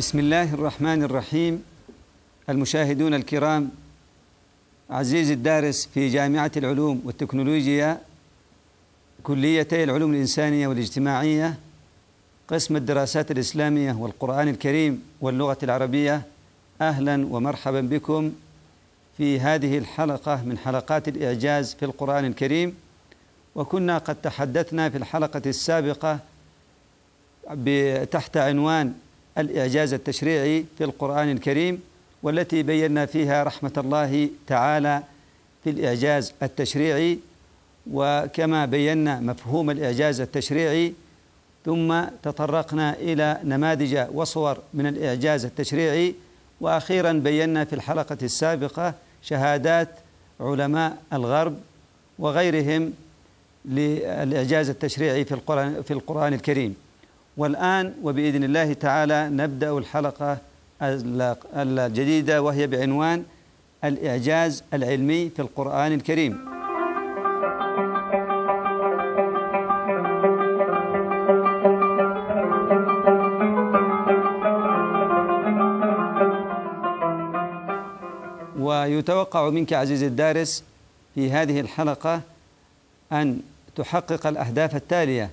بسم الله الرحمن الرحيم المشاهدون الكرام عزيزي الدارس في جامعة العلوم والتكنولوجيا كليتي العلوم الإنسانية والاجتماعية قسم الدراسات الإسلامية والقرآن الكريم واللغة العربية أهلا ومرحبا بكم في هذه الحلقة من حلقات الإعجاز في القرآن الكريم وكنا قد تحدثنا في الحلقة السابقة تحت عنوان الإعجاز التشريعي في القرآن الكريم والتي بينا فيها رحمة الله تعالى في الإعجاز التشريعي وكما بينا مفهوم الإعجاز التشريعي ثم تطرقنا إلى نماذج وصور من الإعجاز التشريعي وأخيرا بينا في الحلقة السابقة شهادات علماء الغرب وغيرهم للإعجاز التشريعي في القرآن, في القرآن الكريم والآن وبإذن الله تعالى نبدأ الحلقة الجديدة وهي بعنوان الإعجاز العلمي في القرآن الكريم ويتوقع منك عزيزي الدارس في هذه الحلقة أن تحقق الأهداف التالية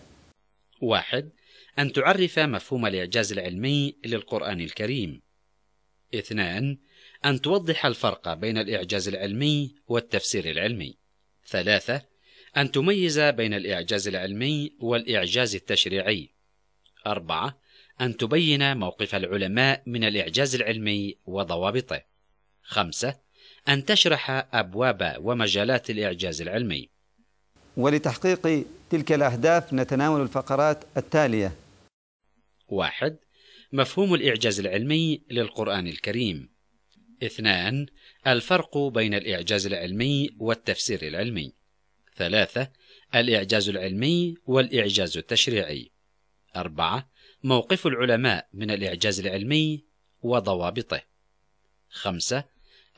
واحد أن تعرف مفهوم الإعجاز العلمي للقرآن الكريم. اثنان: أن توضح الفرق بين الإعجاز العلمي والتفسير العلمي. ثلاثة: أن تميز بين الإعجاز العلمي والإعجاز التشريعي. أربعة: أن تبين موقف العلماء من الإعجاز العلمي وضوابطه. خمسة: أن تشرح أبواب ومجالات الإعجاز العلمي. ولتحقيق تلك الأهداف نتناول الفقرات التالية واحد مفهوم الإعجاز العلمي للقرآن الكريم اثنان الفرق بين الإعجاز العلمي والتفسير العلمي ثلاثة الإعجاز العلمي والإعجاز التشريعي أربعة موقف العلماء من الإعجاز العلمي وضوابطه خمسة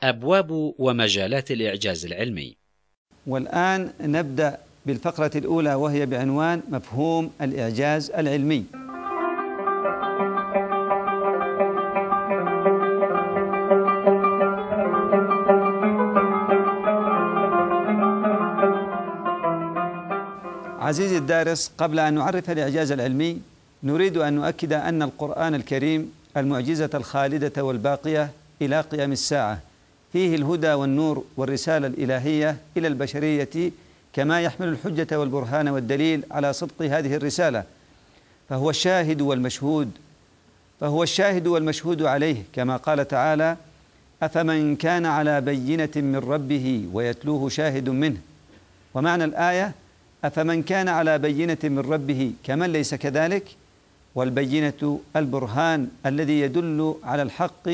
أبواب ومجالات الإعجاز العلمي والآن نبدأ بالفقرة الأولى وهي بعنوان مفهوم الإعجاز العلمي عزيزي الدارس قبل أن نعرف الإعجاز العلمي نريد أن نؤكد أن القرآن الكريم المعجزة الخالدة والباقية إلى قيام الساعة فيه الهدى والنور والرسالة الإلهية إلى البشرية كما يحمل الحجة والبرهان والدليل على صدق هذه الرسالة فهو الشاهد والمشهود فهو الشاهد والمشهود عليه كما قال تعالى أفمن كان على بينة من ربه ويتلوه شاهد منه ومعنى الآية أفمن كان على بينة من ربه كمن ليس كذلك والبينة البرهان الذي يدل على الحق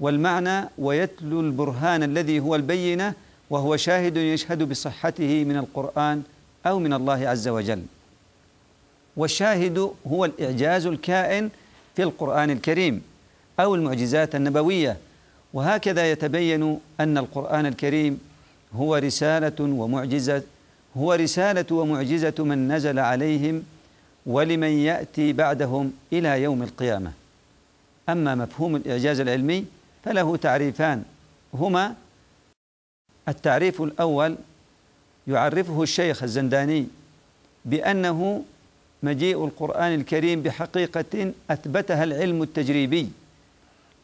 والمعنى ويتلو البرهان الذي هو البينة وهو شاهد يشهد بصحته من القرآن أو من الله عز وجل والشاهد هو الإعجاز الكائن في القرآن الكريم أو المعجزات النبوية وهكذا يتبين أن القرآن الكريم هو رسالة ومعجزة هو رسالة ومعجزة من نزل عليهم ولمن يأتي بعدهم إلى يوم القيامة أما مفهوم الإعجاز العلمي فله تعريفان هما التعريف الأول يعرفه الشيخ الزنداني بأنه مجيء القرآن الكريم بحقيقة أثبتها العلم التجريبي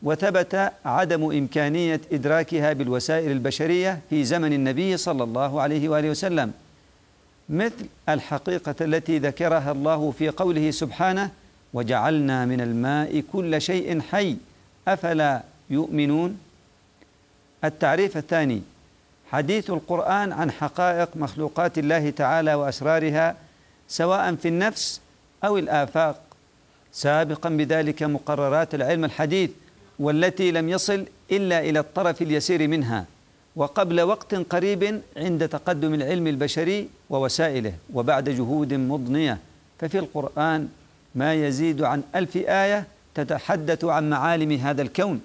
وثبت عدم إمكانية إدراكها بالوسائل البشرية في زمن النبي صلى الله عليه وآله وسلم مثل الحقيقة التي ذكرها الله في قوله سبحانه وجعلنا من الماء كل شيء حي أفلا يؤمنون التعريف الثاني حديث القرآن عن حقائق مخلوقات الله تعالى وأسرارها سواء في النفس أو الآفاق سابقا بذلك مقررات العلم الحديث والتي لم يصل إلا إلى الطرف اليسير منها وقبل وقت قريب عند تقدم العلم البشري ووسائله وبعد جهود مضنية ففي القرآن ما يزيد عن ألف آية تتحدث عن معالم هذا الكون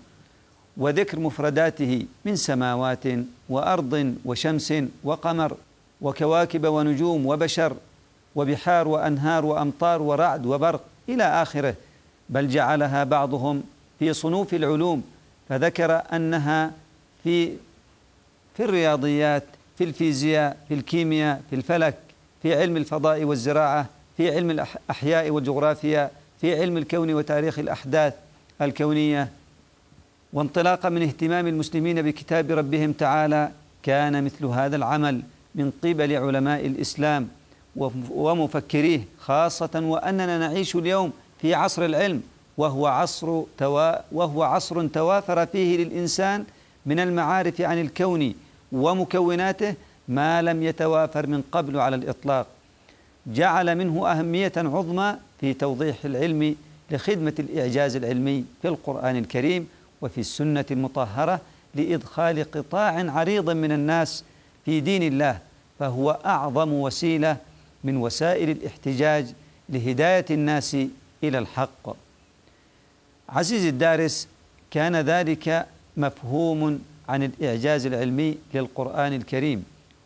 وذكر مفرداته من سماوات وأرض وشمس وقمر وكواكب ونجوم وبشر وبحار وأنهار وأمطار ورعد وبرق إلى آخره بل جعلها بعضهم في صنوف العلوم فذكر أنها في في الرياضيات في الفيزياء في الكيمياء في الفلك في علم الفضاء والزراعة في علم الأحياء والجغرافيا في علم الكون وتاريخ الأحداث الكونية وانطلاقا من اهتمام المسلمين بكتاب ربهم تعالى كان مثل هذا العمل من قبل علماء الإسلام ومفكريه خاصة وأننا نعيش اليوم في عصر العلم وهو عصر توا وهو عصر توافر فيه للإنسان من المعارف عن الكون ومكوناته ما لم يتوافر من قبل على الإطلاق جعل منه أهمية عظمى في توضيح العلم لخدمة الإعجاز العلمي في القرآن الكريم وفي السنة المطهرة لإدخال قطاع عريض من الناس في دين الله فهو أعظم وسيلة من وسائل الاحتجاج لهداية الناس إلى الحق عزيزي الدارس كان ذلك مفهوم عن الإعجاز العلمي للقرآن الكريم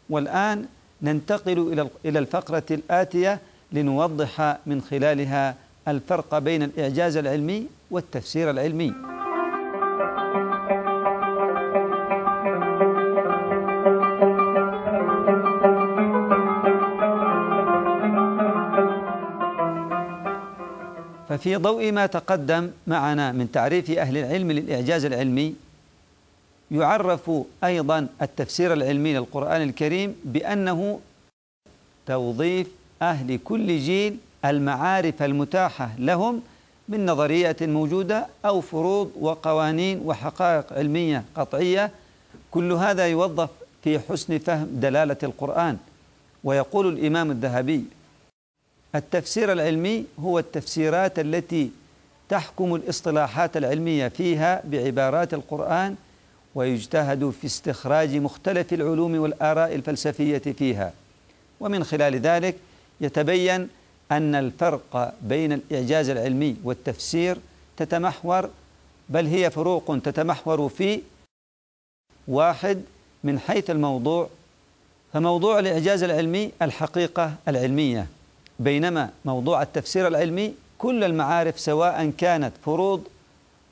والآن ننتقل إلى الفقرة الآتية لنوضح من خلالها الفرق بين الإعجاز العلمي والتفسير العلمي ففي ضوء ما تقدم معنا من تعريف أهل العلم للإعجاز العلمي يعرف أيضا التفسير العلمي للقرآن الكريم بأنه توظيف أهل كل جيل المعارف المتاحة لهم من نظرية موجودة أو فروض وقوانين وحقائق علمية قطعية كل هذا يوظف في حسن فهم دلالة القرآن ويقول الإمام الذهبي التفسير العلمي هو التفسيرات التي تحكم الاصطلاحات العلمية فيها بعبارات القرآن ويجتهد في استخراج مختلف العلوم والآراء الفلسفية فيها ومن خلال ذلك يتبين أن الفرق بين الإعجاز العلمي والتفسير تتمحور بل هي فروق تتمحور في واحد من حيث الموضوع فموضوع الإعجاز العلمي الحقيقة العلمية بينما موضوع التفسير العلمي كل المعارف سواء كانت فروض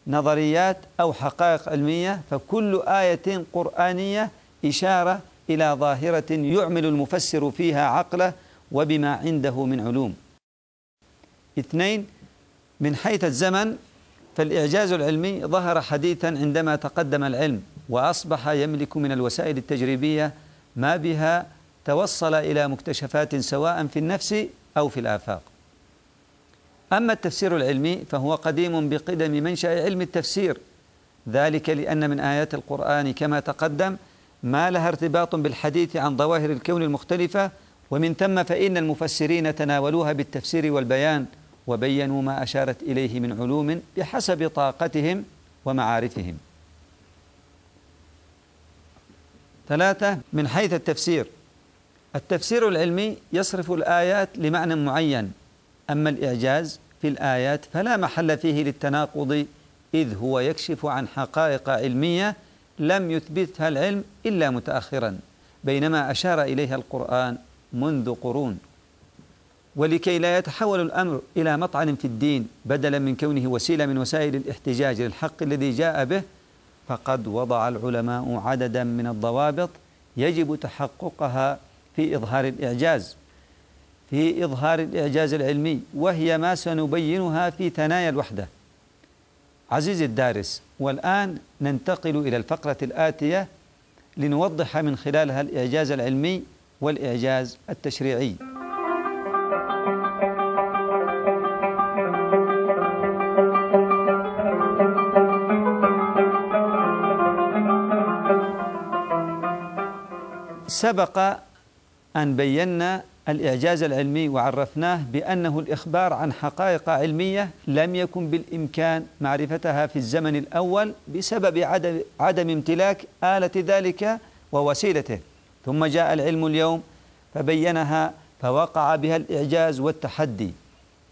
نظريات أو حقائق علمية فكل آية قرآنية إشارة إلى ظاهرة يعمل المفسر فيها عقله وبما عنده من علوم اثنين من حيث الزمن فالإعجاز العلمي ظهر حديثا عندما تقدم العلم وأصبح يملك من الوسائل التجريبية ما بها توصل إلى مكتشفات سواء في النفس أو في الآفاق أما التفسير العلمي فهو قديم بقدم منشأ علم التفسير ذلك لأن من آيات القرآن كما تقدم ما لها ارتباط بالحديث عن ظواهر الكون المختلفة ومن ثم فإن المفسرين تناولوها بالتفسير والبيان وبينوا ما أشارت إليه من علوم بحسب طاقتهم ومعارفهم ثلاثة من حيث التفسير التفسير العلمي يصرف الآيات لمعنى معين أما الإعجاز في الآيات فلا محل فيه للتناقض إذ هو يكشف عن حقائق علمية لم يثبتها العلم إلا متأخرا بينما أشار إليها القرآن منذ قرون ولكي لا يتحول الأمر إلى مطعن في الدين بدلا من كونه وسيلة من وسائل الاحتجاج للحق الذي جاء به فقد وضع العلماء عددا من الضوابط يجب تحققها في إظهار الإعجاز في إظهار الإعجاز العلمي وهي ما سنبينها في ثنايا الوحدة عزيزي الدارس والآن ننتقل إلى الفقرة الآتية لنوضح من خلالها الإعجاز العلمي والإعجاز التشريعي سبق أن بينا الإعجاز العلمي وعرفناه بأنه الإخبار عن حقائق علمية لم يكن بالإمكان معرفتها في الزمن الأول بسبب عدم, عدم امتلاك آلة ذلك ووسيلته ثم جاء العلم اليوم فبينها فوقع بها الإعجاز والتحدي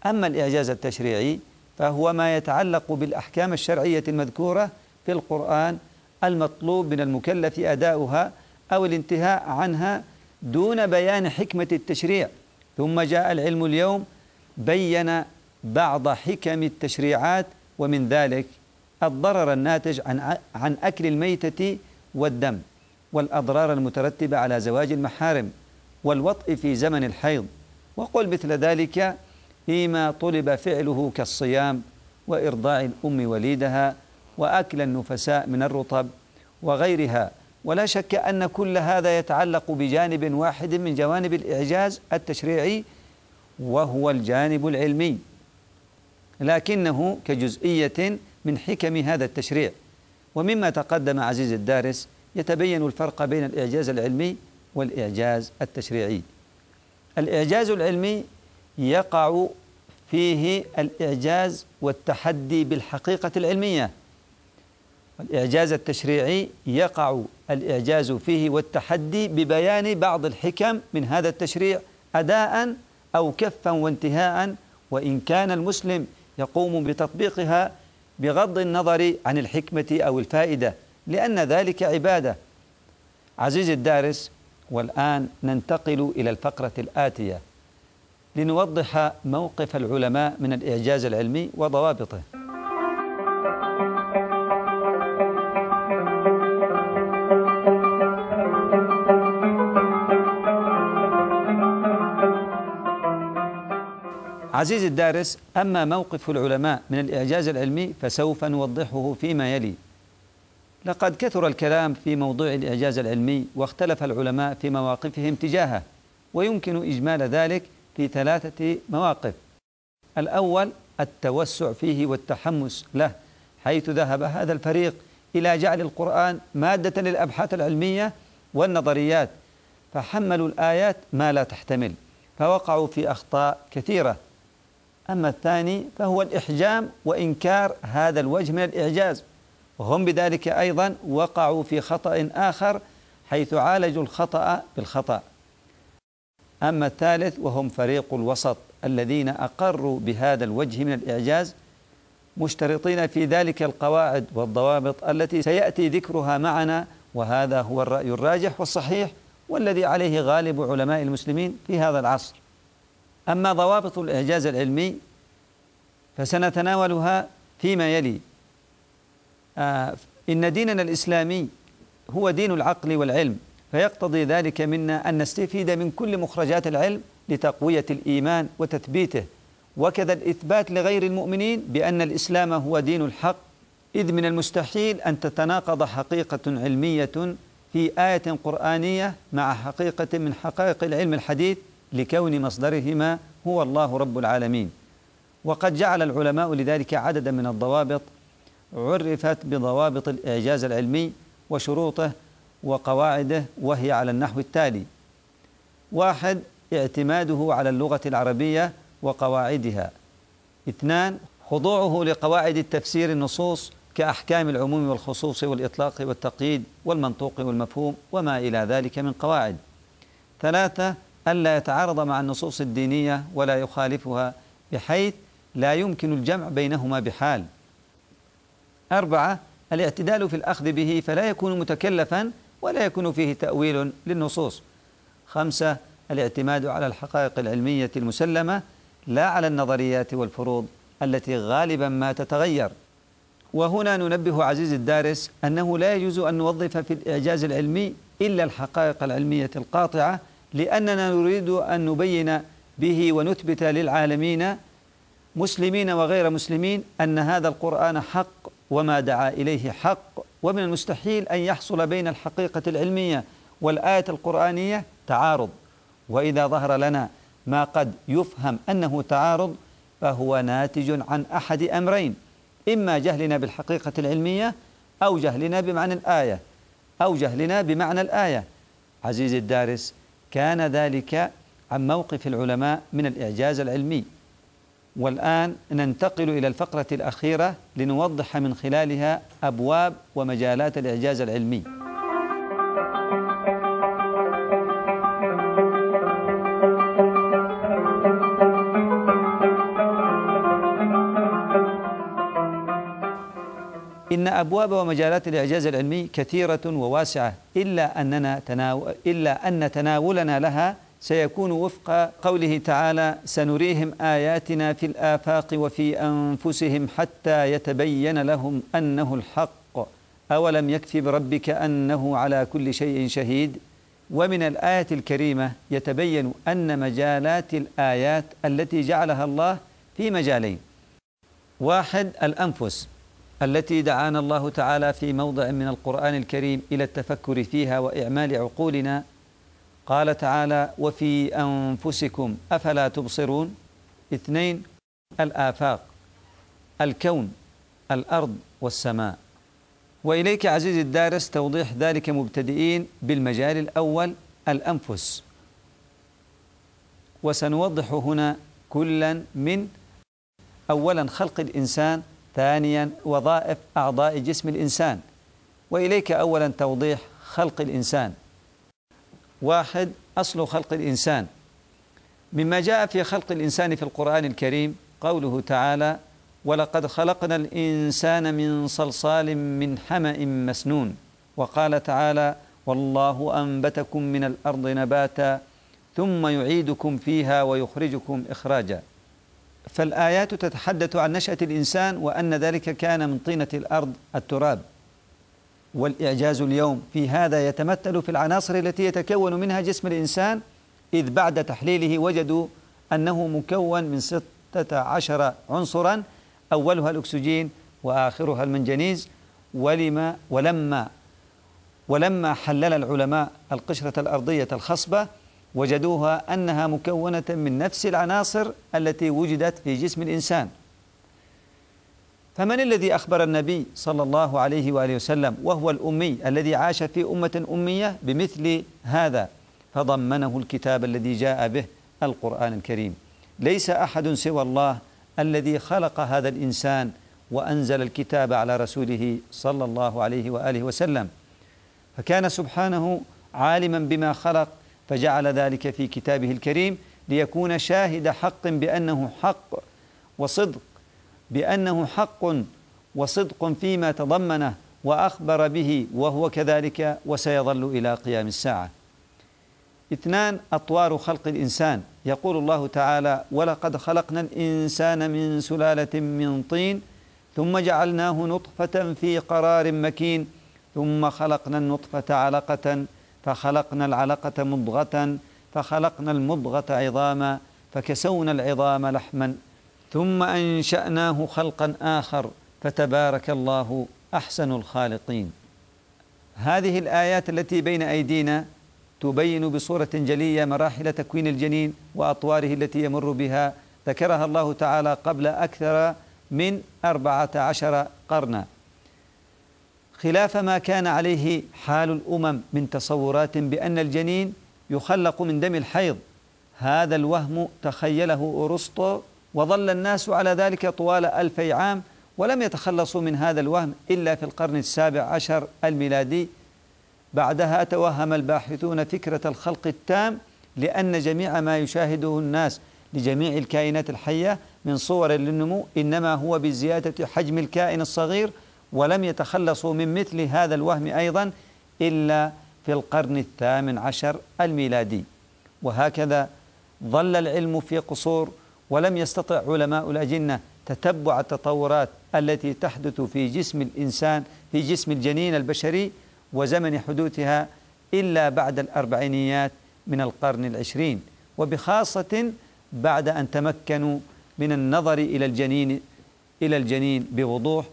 أما الإعجاز التشريعي فهو ما يتعلق بالأحكام الشرعية المذكورة في القرآن المطلوب من المكلف أداؤها أو الانتهاء عنها دون بيان حكمة التشريع ثم جاء العلم اليوم بين بعض حكم التشريعات ومن ذلك الضرر الناتج عن عن أكل الميتة والدم والأضرار المترتبة على زواج المحارم والوطء في زمن الحيض وقل مثل ذلك فيما طلب فعله كالصيام وإرضاع الأم وليدها وأكل النفساء من الرطب وغيرها ولا شك أن كل هذا يتعلق بجانب واحد من جوانب الإعجاز التشريعي وهو الجانب العلمي لكنه كجزئية من حكم هذا التشريع ومما تقدم عزيز الدارس يتبين الفرق بين الإعجاز العلمي والإعجاز التشريعي الإعجاز العلمي يقع فيه الإعجاز والتحدي بالحقيقة العلمية الإعجاز التشريعي يقع الإعجاز فيه والتحدي ببيان بعض الحكم من هذا التشريع أداء أو كفا وانتهاء وإن كان المسلم يقوم بتطبيقها بغض النظر عن الحكمة أو الفائدة لأن ذلك عبادة عزيزي الدارس والآن ننتقل إلى الفقرة الآتية لنوضح موقف العلماء من الإعجاز العلمي وضوابطه عزيزي الدارس أما موقف العلماء من الإعجاز العلمي فسوف نوضحه فيما يلي لقد كثر الكلام في موضوع الإعجاز العلمي واختلف العلماء في مواقفهم تجاهه ويمكن إجمال ذلك في ثلاثة مواقف الأول التوسع فيه والتحمس له حيث ذهب هذا الفريق إلى جعل القرآن مادة للأبحاث العلمية والنظريات فحملوا الآيات ما لا تحتمل فوقعوا في أخطاء كثيرة أما الثاني فهو الإحجام وإنكار هذا الوجه من الإعجاز وهم بذلك أيضا وقعوا في خطأ آخر حيث عالجوا الخطأ بالخطأ أما الثالث وهم فريق الوسط الذين أقروا بهذا الوجه من الإعجاز مشترطين في ذلك القواعد والضوابط التي سيأتي ذكرها معنا وهذا هو الرأي الراجح والصحيح والذي عليه غالب علماء المسلمين في هذا العصر أما ضوابط الإعجاز العلمي فسنتناولها فيما يلي آه، إن ديننا الإسلامي هو دين العقل والعلم فيقتضي ذلك منا أن نستفيد من كل مخرجات العلم لتقوية الإيمان وتثبيته وكذا الإثبات لغير المؤمنين بأن الإسلام هو دين الحق إذ من المستحيل أن تتناقض حقيقة علمية في آية قرآنية مع حقيقة من حقائق العلم الحديث لكون مصدرهما هو الله رب العالمين وقد جعل العلماء لذلك عددا من الضوابط عرفت بضوابط الإعجاز العلمي وشروطه وقواعده وهي على النحو التالي واحد اعتماده على اللغة العربية وقواعدها اثنان خضوعه لقواعد التفسير النصوص كأحكام العموم والخصوص والإطلاق والتقييد والمنطوق والمفهوم وما إلى ذلك من قواعد ثلاثة ألا يتعارض مع النصوص الدينية ولا يخالفها بحيث لا يمكن الجمع بينهما بحال أربعة الاعتدال في الأخذ به فلا يكون متكلفا ولا يكون فيه تأويل للنصوص خمسة الاعتماد على الحقائق العلمية المسلمة لا على النظريات والفروض التي غالبا ما تتغير وهنا ننبه عزيز الدارس أنه لا يجوز أن نوظف في الإعجاز العلمي إلا الحقائق العلمية القاطعة لأننا نريد أن نبين به ونثبت للعالمين مسلمين وغير مسلمين أن هذا القرآن حق وما دعا إليه حق ومن المستحيل أن يحصل بين الحقيقة العلمية والآية القرآنية تعارض وإذا ظهر لنا ما قد يفهم أنه تعارض فهو ناتج عن أحد أمرين إما جهلنا بالحقيقة العلمية أو جهلنا بمعنى الآية أو جهلنا بمعنى الآية عزيزي الدارس كان ذلك عن موقف العلماء من الإعجاز العلمي والآن ننتقل إلى الفقرة الأخيرة لنوضح من خلالها أبواب ومجالات الإعجاز العلمي أبواب ومجالات الإعجاز العلمي كثيرة وواسعة إلا أننا تناول إلا أن تناولنا لها سيكون وفق قوله تعالى سنريهم آياتنا في الآفاق وفي أنفسهم حتى يتبين لهم أنه الحق أولم يكفي بربك أنه على كل شيء شهيد ومن الآية الكريمة يتبين أن مجالات الآيات التي جعلها الله في مجالين واحد الأنفس التي دعانا الله تعالى في موضع من القرآن الكريم إلى التفكر فيها وإعمال عقولنا قال تعالى وفي أنفسكم أفلا تبصرون اثنين الآفاق الكون الأرض والسماء وإليك عزيزي الدارس توضيح ذلك مبتدئين بالمجال الأول الأنفس وسنوضح هنا كلا من أولا خلق الإنسان ثانيا وظائف أعضاء جسم الإنسان وإليك أولا توضيح خلق الإنسان واحد أصل خلق الإنسان مما جاء في خلق الإنسان في القرآن الكريم قوله تعالى ولقد خلقنا الإنسان من صلصال من حمأ مسنون وقال تعالى والله أنبتكم من الأرض نباتا ثم يعيدكم فيها ويخرجكم إخراجا فالآيات تتحدث عن نشأة الإنسان وأن ذلك كان من طينة الأرض التراب والإعجاز اليوم في هذا يتمثل في العناصر التي يتكون منها جسم الإنسان إذ بعد تحليله وجدوا أنه مكون من ستة عشر عنصرا أولها الأكسجين وآخرها المنجنيز ولما ولما ولما حلل العلماء القشرة الأرضية الخصبة وجدوها أنها مكونة من نفس العناصر التي وجدت في جسم الإنسان فمن الذي أخبر النبي صلى الله عليه وآله وسلم وهو الأمي الذي عاش في أمة أمية بمثل هذا فضمنه الكتاب الذي جاء به القرآن الكريم ليس أحد سوى الله الذي خلق هذا الإنسان وأنزل الكتاب على رسوله صلى الله عليه وآله وسلم فكان سبحانه عالما بما خلق فجعل ذلك في كتابه الكريم ليكون شاهد حق بأنه حق وصدق بأنه حق وصدق فيما تضمنه وأخبر به وهو كذلك وسيظل إلى قيام الساعة اثنان أطوار خلق الإنسان يقول الله تعالى ولقد خلقنا الإنسان من سلالة من طين ثم جعلناه نطفة في قرار مكين ثم خلقنا النطفة علقة فخلقنا العلقة مضغة فخلقنا المضغة عظاما فكسونا العظام لحما ثم أنشأناه خلقا آخر فتبارك الله أحسن الخالقين هذه الآيات التي بين أيدينا تبين بصورة جلية مراحل تكوين الجنين وأطواره التي يمر بها ذكرها الله تعالى قبل أكثر من أربعة عشر قرنا خلاف ما كان عليه حال الأمم من تصورات بأن الجنين يخلق من دم الحيض هذا الوهم تخيله أرسطو وظل الناس على ذلك طوال ألفي عام ولم يتخلصوا من هذا الوهم إلا في القرن السابع عشر الميلادي بعدها توهم الباحثون فكرة الخلق التام لأن جميع ما يشاهده الناس لجميع الكائنات الحية من صور للنمو إنما هو بزيادة حجم الكائن الصغير ولم يتخلصوا من مثل هذا الوهم أيضا إلا في القرن الثامن عشر الميلادي وهكذا ظل العلم في قصور ولم يستطع علماء الأجنة تتبع التطورات التي تحدث في جسم الإنسان في جسم الجنين البشري وزمن حدوثها إلا بعد الأربعينيات من القرن العشرين وبخاصة بعد أن تمكنوا من النظر إلى الجنين إلى الجنين بوضوح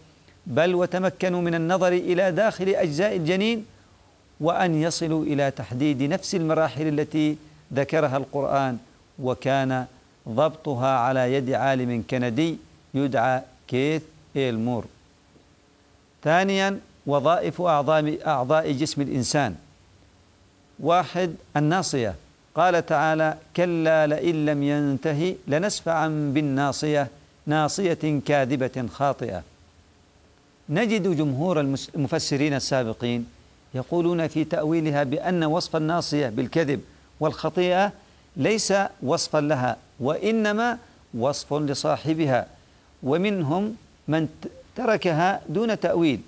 بل وتمكنوا من النظر إلى داخل أجزاء الجنين وأن يصلوا إلى تحديد نفس المراحل التي ذكرها القرآن وكان ضبطها على يد عالم كندي يدعى كيث إيلمور ثانيا وظائف أعضاء, أعضاء جسم الإنسان واحد الناصية قال تعالى كلا لئن لم ينتهي لنسفعا بالناصية ناصية كاذبة خاطئة نجد جمهور المفسرين السابقين يقولون في تأويلها بأن وصف الناصية بالكذب والخطيئة ليس وصفا لها وإنما وصف لصاحبها ومنهم من تركها دون تأويل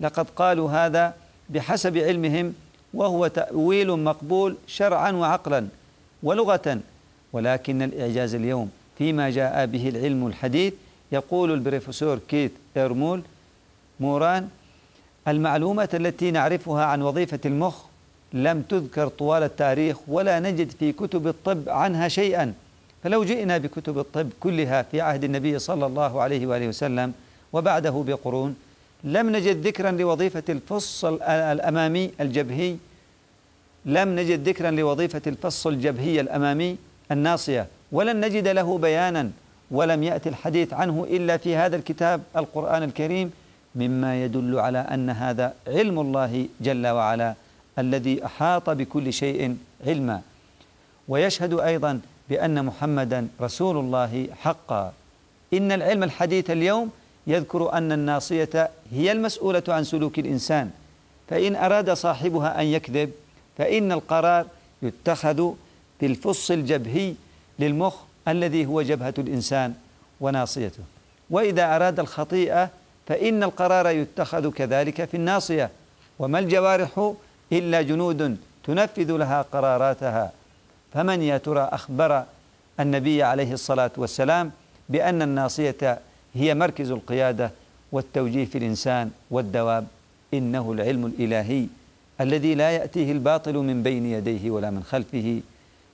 لقد قالوا هذا بحسب علمهم وهو تأويل مقبول شرعا وعقلا ولغة ولكن الإعجاز اليوم فيما جاء به العلم الحديث يقول البروفيسور كيت إيرمول موران المعلومات التي نعرفها عن وظيفة المخ لم تذكر طوال التاريخ ولا نجد في كتب الطب عنها شيئا فلو جئنا بكتب الطب كلها في عهد النبي صلى الله عليه وآله وسلم وبعده بقرون لم نجد ذكرا لوظيفة الفص الأمامي الجبهي لم نجد ذكرا لوظيفة الفص الجبهي الأمامي الناصية ولن نجد له بيانا ولم يأتي الحديث عنه إلا في هذا الكتاب القرآن الكريم مما يدل على أن هذا علم الله جل وعلا الذي أحاط بكل شيء علما ويشهد أيضا بأن محمدا رسول الله حقا إن العلم الحديث اليوم يذكر أن الناصية هي المسؤولة عن سلوك الإنسان فإن أراد صاحبها أن يكذب فإن القرار يتخذ بالفص الجبهي للمخ الذي هو جبهة الإنسان وناصيته وإذا أراد الخطيئة فإن القرار يتخذ كذلك في الناصية وما الجوارح إلا جنود تنفذ لها قراراتها فمن يا ترى أخبر النبي عليه الصلاة والسلام بأن الناصية هي مركز القيادة والتوجيه في الإنسان والدواب إنه العلم الإلهي الذي لا يأتيه الباطل من بين يديه ولا من خلفه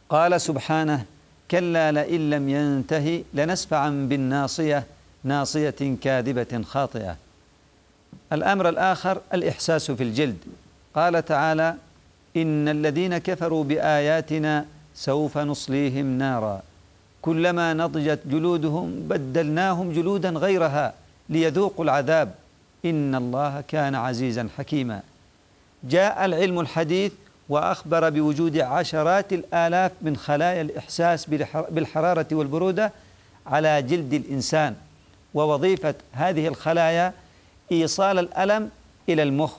قال سبحانه كلا لئن لم ينته لنسفعا بالناصيه ناصية كاذبة خاطئة الأمر الآخر الإحساس في الجلد قال تعالى إن الذين كفروا بآياتنا سوف نصليهم نارا كلما نضجت جلودهم بدلناهم جلودا غيرها ليذوقوا العذاب إن الله كان عزيزا حكيما جاء العلم الحديث وأخبر بوجود عشرات الآلاف من خلايا الإحساس بالحرارة والبرودة على جلد الإنسان ووظيفة هذه الخلايا إيصال الألم إلى المخ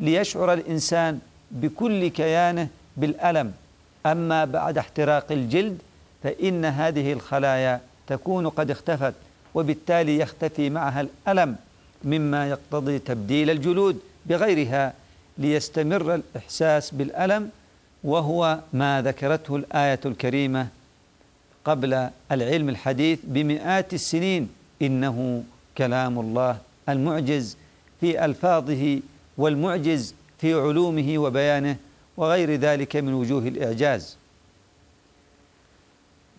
ليشعر الإنسان بكل كيانه بالألم أما بعد احتراق الجلد فإن هذه الخلايا تكون قد اختفت وبالتالي يختفي معها الألم مما يقتضي تبديل الجلود بغيرها ليستمر الإحساس بالألم وهو ما ذكرته الآية الكريمة قبل العلم الحديث بمئات السنين إنه كلام الله المعجز في ألفاظه والمعجز في علومه وبيانه وغير ذلك من وجوه الإعجاز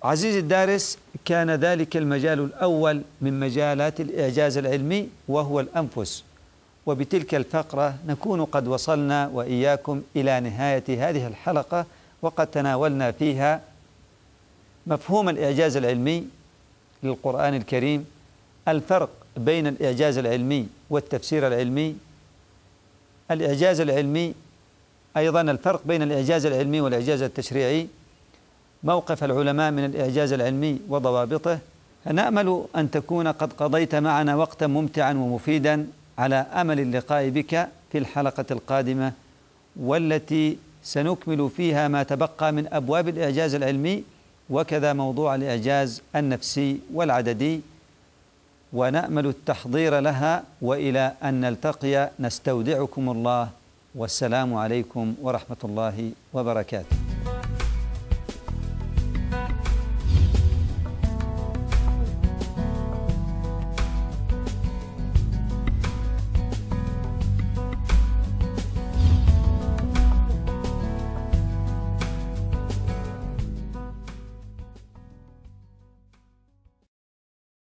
عزيزي الدارس كان ذلك المجال الأول من مجالات الإعجاز العلمي وهو الأنفس وبتلك الفقرة نكون قد وصلنا وإياكم إلى نهاية هذه الحلقة وقد تناولنا فيها مفهوم الإعجاز العلمي للقرآن الكريم الفرق بين الإعجاز العلمي والتفسير العلمي الإعجاز العلمي أيضا الفرق بين الإعجاز العلمي والإعجاز التشريعي موقف العلماء من الإعجاز العلمي وضوابطه نأمل أن تكون قد قضيت معنا وقتا ممتعا ومفيدا على أمل اللقاء بك في الحلقة القادمة والتي سنكمل فيها ما تبقى من أبواب الإعجاز العلمي وكذا موضوع الإعجاز النفسي والعددي ونأمل التحضير لها وإلى أن نلتقي نستودعكم الله والسلام عليكم ورحمة الله وبركاته